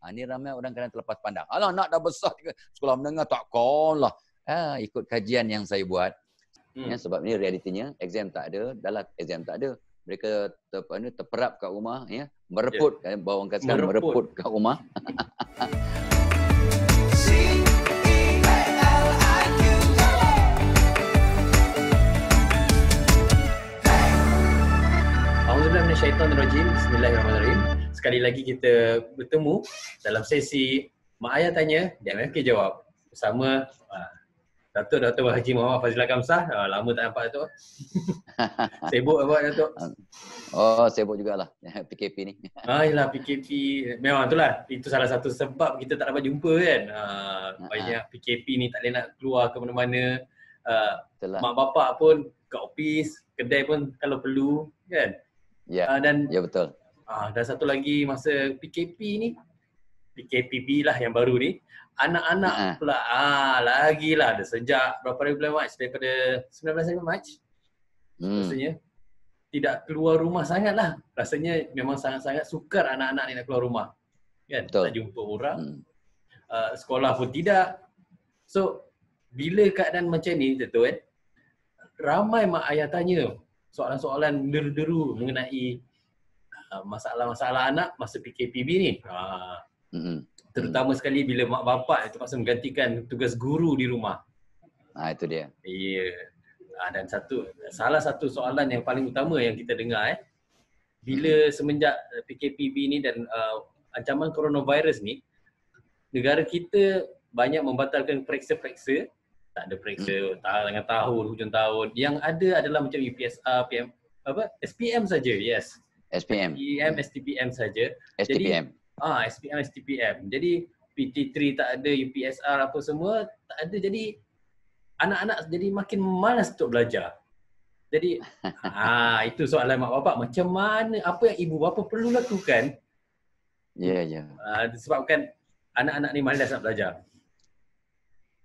Ha, ini ramai orang kena terlepas pandang. Alah nak dah besar ke? Sekolah menengah tak call lah. Ha, ikut kajian yang saya buat. Hmm. Ya, sebab ni realitinya, exam tak ada, dalam exam tak ada. Mereka ter, apa, ni, terperap kat rumah, ya, mereput, yeah. Ya. kan, bawang kasihan mereput. mereput kat rumah. Alhamdulillah, Syaitan Rajim. Bismillahirrahmanirrahim sekali lagi kita bertemu dalam sesi Mak Ayah Tanya dan MFK Jawab bersama ah, Datuk Dr. Haji Muhammad Fazilah Kamsah. Uh, lama tak nampak Datuk. sibuk apa Datuk? Oh, sibuk jugalah PKP ni. Ah, yalah, PKP. Memang itulah. Itu salah satu sebab kita tak dapat jumpa kan. Ah, banyak PKP ni tak boleh nak keluar ke mana-mana. mak bapak pun ke ofis, kedai pun kalau perlu kan. Ya, yeah. uh, dan ya yeah, betul. Ah, dan satu lagi masa PKP ni, PKPB lah yang baru ni, anak-anak uh-huh. pula, ah, lagi lah dah sejak berapa hari bulan Mac, daripada 19 hari Mac, hmm. maksudnya, tidak keluar rumah sangat lah. Rasanya memang sangat-sangat sukar anak-anak ni nak keluar rumah. Kan? Tak jumpa orang. Hmm. Uh, sekolah pun tidak. So, bila keadaan macam ni, tentu kan, ramai mak ayah tanya soalan-soalan deru-deru mengenai Ah, masalah-masalah anak masa PKPB ni. Uh, Terutama mm-hmm. sekali bila mak bapak terpaksa menggantikan tugas guru di rumah. Ah itu dia. Ya. Yeah. Uh, dan satu salah satu soalan yang paling utama yang kita dengar eh bila mm-hmm. semenjak eh, PKPB ni dan uh, ancaman coronavirus ni negara kita banyak membatalkan periksa-periksa tak ada periksa mm. tahun dengan tahun hujung tahun yang ada adalah macam UPSR e PM apa SPM saja yes SPM. SPM, STPM saja. STPM. ah, SPM, STPM. Jadi PT3 tak ada, UPSR apa semua tak ada. Jadi anak-anak jadi makin malas untuk belajar. Jadi ah itu soalan mak bapak macam mana apa yang ibu bapa perlu lakukan? Ya yeah, ya. Yeah. Ah, sebabkan anak-anak ni malas nak belajar.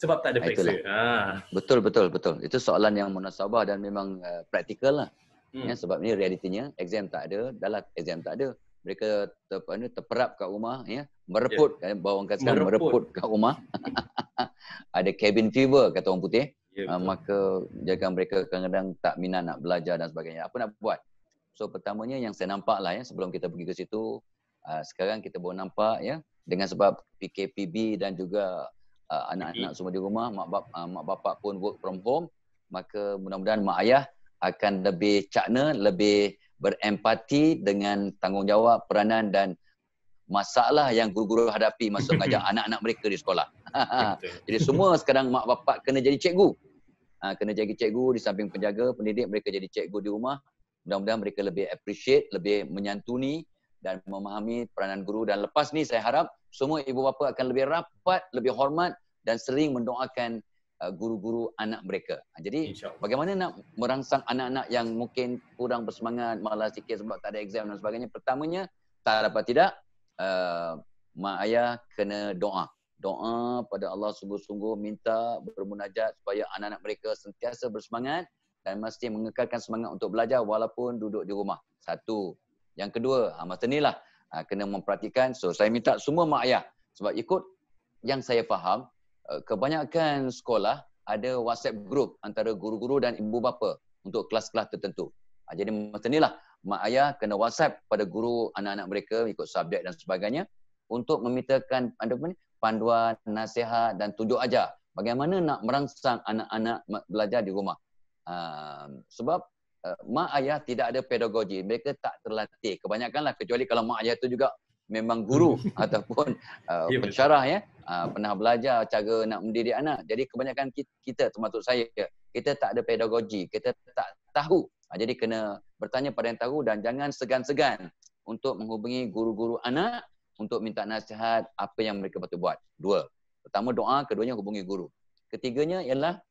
Sebab tak ada periksa. Ah, ah. Ha. Betul, betul, betul. Itu soalan yang munasabah dan memang uh, praktikal lah. Hmm. Ya, sebab ni realitinya exam tak ada, dalat exam tak ada. Mereka ter, ini terperap kat rumah, ya, mereput, yeah. kan, ya, bawang kat sekarang, mereput. mereput kat rumah. ada cabin fever, kata orang putih. Yeah, ya, uh, maka jaga mereka kadang-kadang tak minat nak belajar dan sebagainya. Apa nak buat? So pertamanya yang saya nampak lah ya, sebelum kita pergi ke situ, uh, sekarang kita boleh nampak ya, dengan sebab PKPB dan juga uh, anak-anak semua di rumah, mak, bap, uh, mak bapak pun work from home, maka mudah-mudahan mak ayah akan lebih cakna, lebih berempati dengan tanggungjawab, peranan dan masalah yang guru-guru hadapi masa mengajar anak-anak mereka di sekolah. jadi semua sekarang mak bapak kena jadi cikgu. Ha, kena jadi cikgu di samping penjaga, pendidik mereka jadi cikgu di rumah. Mudah-mudahan mereka lebih appreciate, lebih menyantuni dan memahami peranan guru. Dan lepas ni saya harap semua ibu bapa akan lebih rapat, lebih hormat dan sering mendoakan Uh, guru-guru anak mereka. Ha, jadi bagaimana nak merangsang anak-anak yang mungkin kurang bersemangat, malas sikit sebab tak ada exam dan sebagainya. Pertamanya, tak dapat tidak, uh, mak ayah kena doa. Doa pada Allah sungguh-sungguh minta bermunajat supaya anak-anak mereka sentiasa bersemangat dan mesti mengekalkan semangat untuk belajar walaupun duduk di rumah. Satu. Yang kedua, ha, masa inilah ha, kena memperhatikan. So, saya minta semua mak ayah sebab ikut yang saya faham, Eh, kebanyakan sekolah ada WhatsApp group antara guru-guru dan ibu bapa untuk kelas-kelas tertentu. Ah, jadi macam inilah mak ayah kena WhatsApp pada guru anak-anak mereka ikut subjek dan sebagainya untuk memintakan panduan, nasihat dan tunjuk ajar bagaimana nak merangsang anak-anak belajar di rumah. Ah, sebab eh, mak ayah tidak ada pedagogi, mereka tak terlatih. Kebanyakanlah kecuali kalau mak ayah itu juga memang guru hmm. ataupun uh, eh, pencerah ya. Yeah, Ah, pernah belajar cara nak mendidik anak. Jadi kebanyakan kita termasuk saya, kita tak ada pedagogi, kita tak tahu. Ha, jadi kena bertanya pada yang tahu dan jangan segan-segan untuk menghubungi guru-guru anak untuk minta nasihat apa yang mereka patut buat. Dua. Pertama doa, keduanya hubungi guru. Ketiganya ialah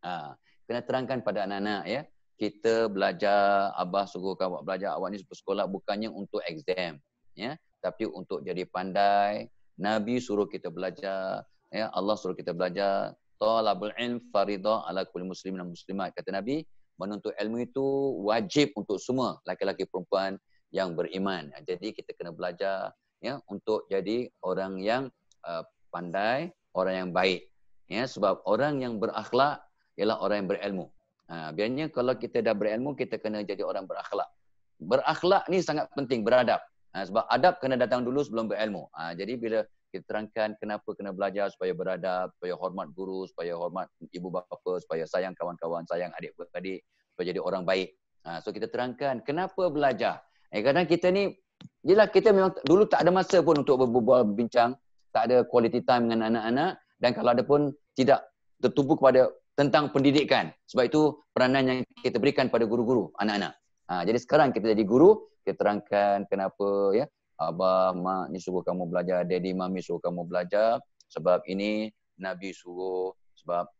ha, kena terangkan pada anak-anak ya. Kita belajar, abah suruh awak belajar, awak ni sekolah bukannya untuk exam ya, tapi untuk jadi pandai, Nabi suruh kita belajar, ya Allah suruh kita belajar. Talabul ilm faridah ala kulli muslimin dan muslimat. Kata Nabi, menuntut ilmu itu wajib untuk semua laki-laki perempuan yang beriman. Ha, jadi kita kena belajar ya untuk jadi orang yang uh, pandai, orang yang baik. Ya sebab orang yang berakhlak ialah orang yang berilmu. Ha, biarnya kalau kita dah berilmu kita kena jadi orang berakhlak. Berakhlak ni sangat penting beradab. Ha, sebab adab kena datang dulu sebelum berilmu. Ha, jadi bila kita terangkan kenapa kena belajar supaya beradab, supaya hormat guru, supaya hormat ibu bapa, supaya sayang kawan-kawan, sayang adik-beradik, supaya jadi orang baik. Ha, so kita terangkan kenapa belajar. Eh, kadang kita ni, jelah kita memang dulu tak ada masa pun untuk berbual bincang, tak ada quality time dengan anak-anak dan kalau ada pun tidak tertumpu kepada tentang pendidikan. Sebab itu peranan yang kita berikan pada guru-guru, anak-anak. Ha, jadi sekarang kita jadi guru, kita terangkan kenapa ya abah mak ni suruh kamu belajar, daddy mami suruh kamu belajar sebab ini nabi suruh sebab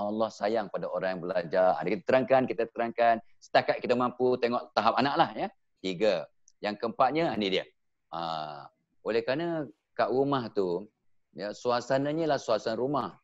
Allah sayang pada orang yang belajar. Ha, kita terangkan, kita terangkan setakat kita mampu tengok tahap anak lah ya. Tiga. Yang keempatnya ni dia. Ha, oleh kerana kat rumah tu ya suasananya lah suasana rumah.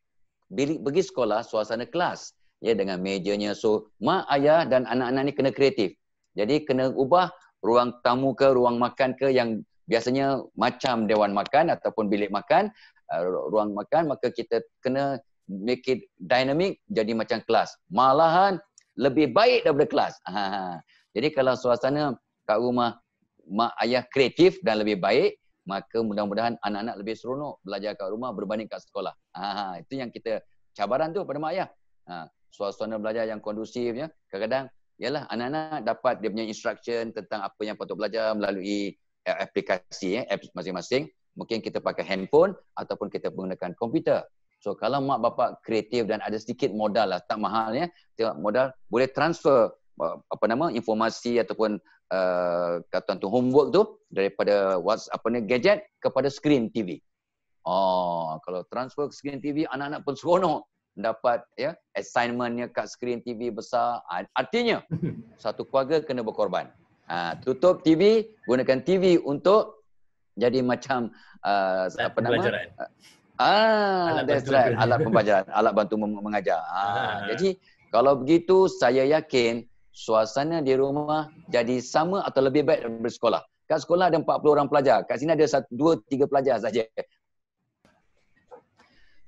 Bilik pergi sekolah suasana kelas ya dengan mejanya so mak ayah dan anak-anak ni kena kreatif. Jadi kena ubah ruang tamu ke ruang makan ke yang biasanya macam dewan makan ataupun bilik makan, uh, ruang makan maka kita kena make it dynamic jadi macam kelas. Malahan lebih baik daripada kelas. Ha, ha. Jadi kalau suasana kat rumah mak ayah kreatif dan lebih baik, maka mudah-mudahan anak-anak lebih seronok belajar kat rumah berbanding kat sekolah. Ha. ha. itu yang kita cabaran tu pada mak ayah. Ha. suasana belajar yang kondusif Kadang-kadang ialah anak-anak dapat dia punya instruction tentang apa yang patut belajar melalui eh, aplikasi ya, apps masing-masing. Mungkin kita pakai handphone ataupun kita menggunakan komputer. So kalau mak bapak kreatif dan ada sedikit modal lah, tak mahal ya, tengok modal boleh transfer eh, apa nama informasi ataupun uh, kata tu homework tu daripada what's apa ni gadget kepada screen TV. Oh, kalau transfer screen TV anak-anak pun seronok dapat ya assignmentnya kat skrin TV besar ah, artinya satu keluarga kena berkorban ha, tutup TV gunakan TV untuk jadi macam uh, apa nama pembelajaran. ah alat that's right alat pembelajaran alat bantu mengajar ha, jadi kalau begitu saya yakin suasana di rumah jadi sama atau lebih baik daripada sekolah kat sekolah ada 40 orang pelajar kat sini ada 2 3 pelajar saja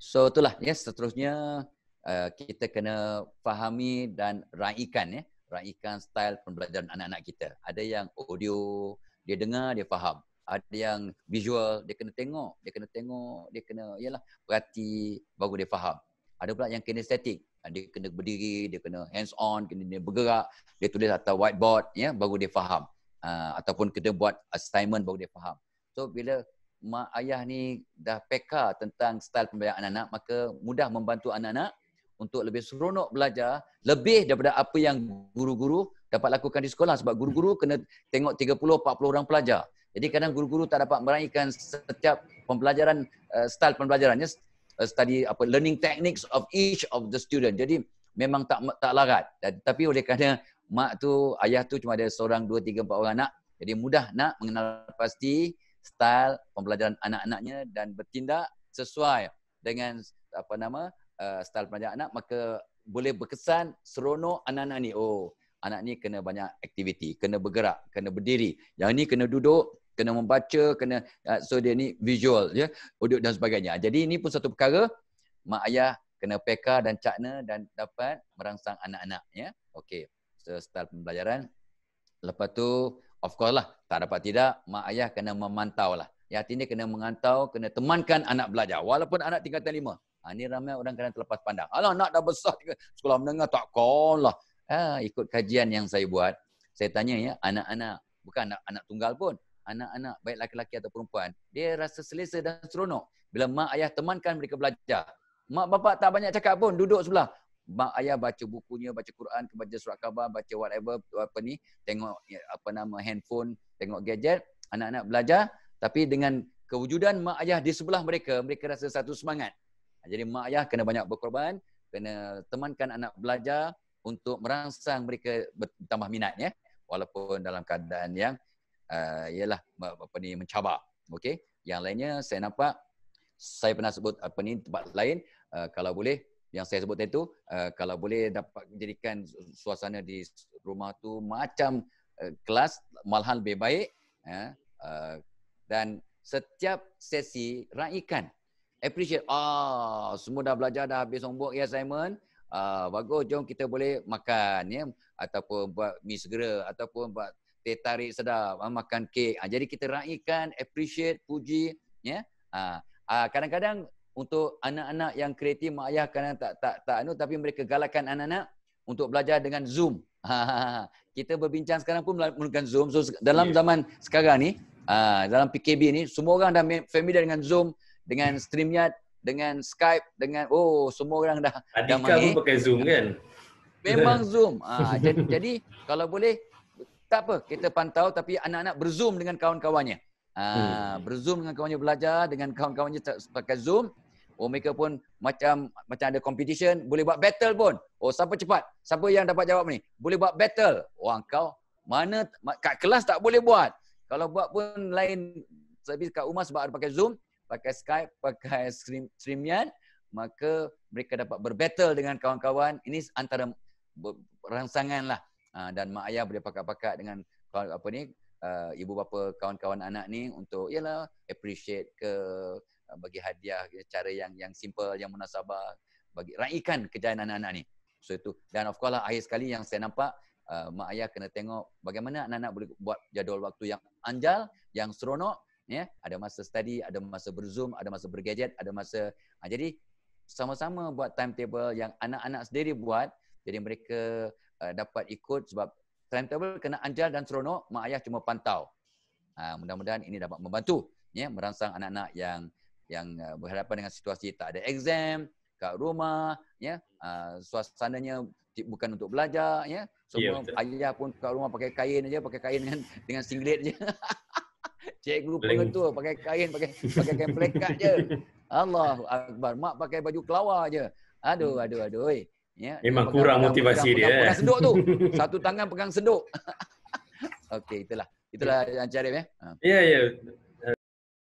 So itulah ya seterusnya uh, kita kena fahami dan raikan ya, raikan style pembelajaran anak-anak kita. Ada yang audio, dia dengar, dia faham. Ada yang visual, dia kena tengok, dia kena tengok, dia kena yalah perhati baru dia faham. Ada pula yang kinestetik, eh, dia kena berdiri, dia kena hands on, kena dia bergerak, dia tulis atas whiteboard ya baru dia faham. Uh, ataupun kita buat assignment baru dia faham. So bila mak ayah ni dah peka tentang style pembelajaran anak-anak, maka mudah membantu anak-anak untuk lebih seronok belajar, lebih daripada apa yang guru-guru dapat lakukan di sekolah sebab guru-guru kena tengok 30-40 orang pelajar. Jadi kadang guru-guru tak dapat meraihkan setiap pembelajaran, uh, style pembelajarannya, uh, study apa, learning techniques of each of the student. Jadi memang tak tak larat. Dan, tapi oleh kerana mak tu, ayah tu cuma ada seorang, dua, tiga, empat orang anak, jadi mudah nak mengenal pasti style pembelajaran anak-anaknya dan bertindak sesuai dengan apa nama uh, style pembelajaran anak maka boleh berkesan seronok anak-anak ni oh anak ni kena banyak aktiviti kena bergerak kena berdiri yang ni kena duduk kena membaca kena uh, so dia ni visual ya audio dan sebagainya jadi ini pun satu perkara mak ayah kena peka dan cakna dan dapat merangsang anak-anak ya okey so, style pembelajaran lepas tu of course lah tak dapat tidak, mak ayah kena memantau lah. Ya, ini kena mengantau, kena temankan anak belajar. Walaupun anak tingkatan lima. Ha, ini ramai orang kena terlepas pandang. Alah, anak dah besar. Sekolah menengah tak kau lah. Ha, ikut kajian yang saya buat, saya tanya ya, anak-anak, bukan anak, anak tunggal pun, anak-anak baik laki-laki atau perempuan, dia rasa selesa dan seronok bila mak ayah temankan mereka belajar. Mak bapak tak banyak cakap pun, duduk sebelah. Mak ayah baca bukunya, baca Quran, baca surat khabar, baca whatever, apa ni, tengok ya, apa nama handphone, tengok gadget, anak-anak belajar tapi dengan kewujudan mak ayah di sebelah mereka, mereka rasa satu semangat. Ha, jadi mak ayah kena banyak berkorban, kena temankan anak belajar untuk merangsang mereka bertambah minat ya. Walaupun dalam keadaan yang uh, ialah apa ni mencabar. Okey. Yang lainnya saya nampak saya pernah sebut apa ni tempat lain uh, kalau boleh yang saya sebut tadi tu uh, kalau boleh dapat jadikan suasana di rumah tu macam Eh, kelas malahan lebih baik ya, eh, dan setiap sesi raikan appreciate ah oh, semua dah belajar dah habis homework ya Simon ah uh, bagus jom kita boleh makan ya ataupun buat mi segera ataupun buat teh tarik sedap ah, makan kek uh, jadi kita raikan appreciate puji ya ah uh, uh, kadang-kadang untuk anak-anak yang kreatif mak ayah kadang tak tak tak anu tapi mereka galakkan anak-anak untuk belajar dengan Zoom kita berbincang sekarang pun menggunakan Zoom. So dalam yeah. zaman sekarang ni, ah, dalam PKB ni, semua orang dah familiar dengan Zoom, dengan StreamYard, dengan Skype, dengan oh semua orang dah Adik dah pakai Zoom kan? Memang Zoom. Ha, jadi kalau boleh tak apa kita pantau tapi anak-anak berzoom dengan kawan-kawannya. Ha, berzoom dengan kawan kawannya belajar dengan kawan-kawannya pakai Zoom. Oh mereka pun macam macam ada competition, boleh buat battle pun. Oh siapa cepat? Siapa yang dapat jawab ni? Boleh buat battle. Orang oh, kau mana kat kelas tak boleh buat. Kalau buat pun lain tapi kat rumah sebab ada pakai Zoom, pakai Skype, pakai stream, StreamYard, maka mereka dapat berbattle dengan kawan-kawan. Ini antara rangsangan lah. Ha, dan mak ayah boleh pakat-pakat dengan apa ni, uh, ibu bapa kawan-kawan anak ni untuk ialah appreciate ke bagi hadiah cara yang yang simple yang munasabah bagi raikan kejayaan anak-anak ni. So itu dan of course lah akhir sekali yang saya nampak uh, mak ayah kena tengok bagaimana anak-anak boleh buat jadual waktu yang anjal, yang seronok ya, yeah? ada masa study, ada masa berzoom, ada masa bergadget, ada masa uh, jadi sama-sama buat timetable yang anak-anak sendiri buat jadi mereka uh, dapat ikut sebab timetable kena anjal dan seronok, mak ayah cuma pantau. Uh, mudah-mudahan ini dapat membantu ya yeah? merangsang anak-anak yang yang uh, berhadapan dengan situasi tak ada exam kat rumah ya yeah, uh, suasananya bukan untuk belajar ya yeah. semua so, ya, yeah, ayah pun kat rumah pakai kain aja pakai kain dengan dengan singlet je cikgu tu, pakai kain pakai pakai kain pelekat je Allahu akbar mak pakai baju kelawar aja. Hmm. aduh aduh aduh ya yeah. memang pegang, kurang motivasi pegang, dia pegang, eh pegang senduk tu satu tangan pegang sedok. okey itulah itulah ya. yang cari ya. Ha. ya ya ya